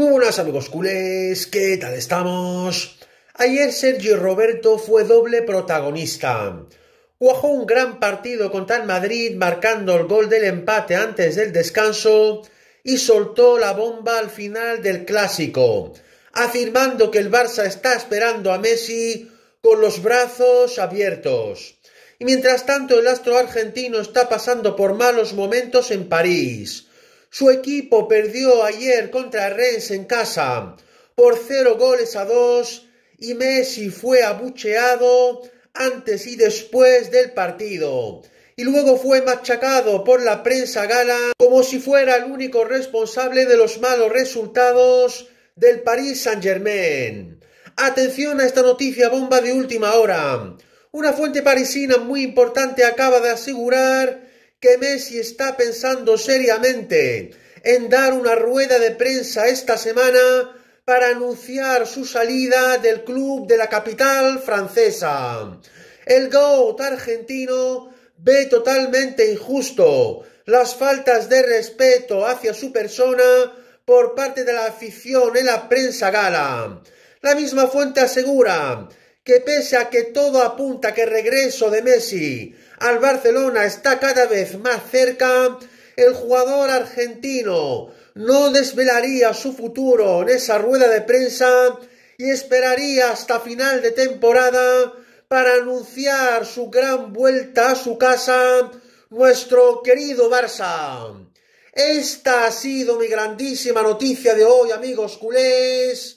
Buenas amigos culés, ¿qué tal estamos? Ayer Sergio Roberto fue doble protagonista. Cuajó un gran partido contra el Madrid marcando el gol del empate antes del descanso y soltó la bomba al final del clásico, afirmando que el Barça está esperando a Messi con los brazos abiertos. Y mientras tanto el astro argentino está pasando por malos momentos en París su equipo perdió ayer contra Rennes en casa por cero goles a dos y Messi fue abucheado antes y después del partido. Y luego fue machacado por la prensa gala como si fuera el único responsable de los malos resultados del Paris Saint-Germain. Atención a esta noticia bomba de última hora. Una fuente parisina muy importante acaba de asegurar que Messi está pensando seriamente en dar una rueda de prensa esta semana para anunciar su salida del club de la capital francesa. El GOAT argentino ve totalmente injusto las faltas de respeto hacia su persona por parte de la afición en la prensa gala. La misma fuente asegura que pese a que todo apunta que el regreso de Messi al Barcelona está cada vez más cerca, el jugador argentino no desvelaría su futuro en esa rueda de prensa y esperaría hasta final de temporada para anunciar su gran vuelta a su casa, nuestro querido Barça. Esta ha sido mi grandísima noticia de hoy, amigos culés.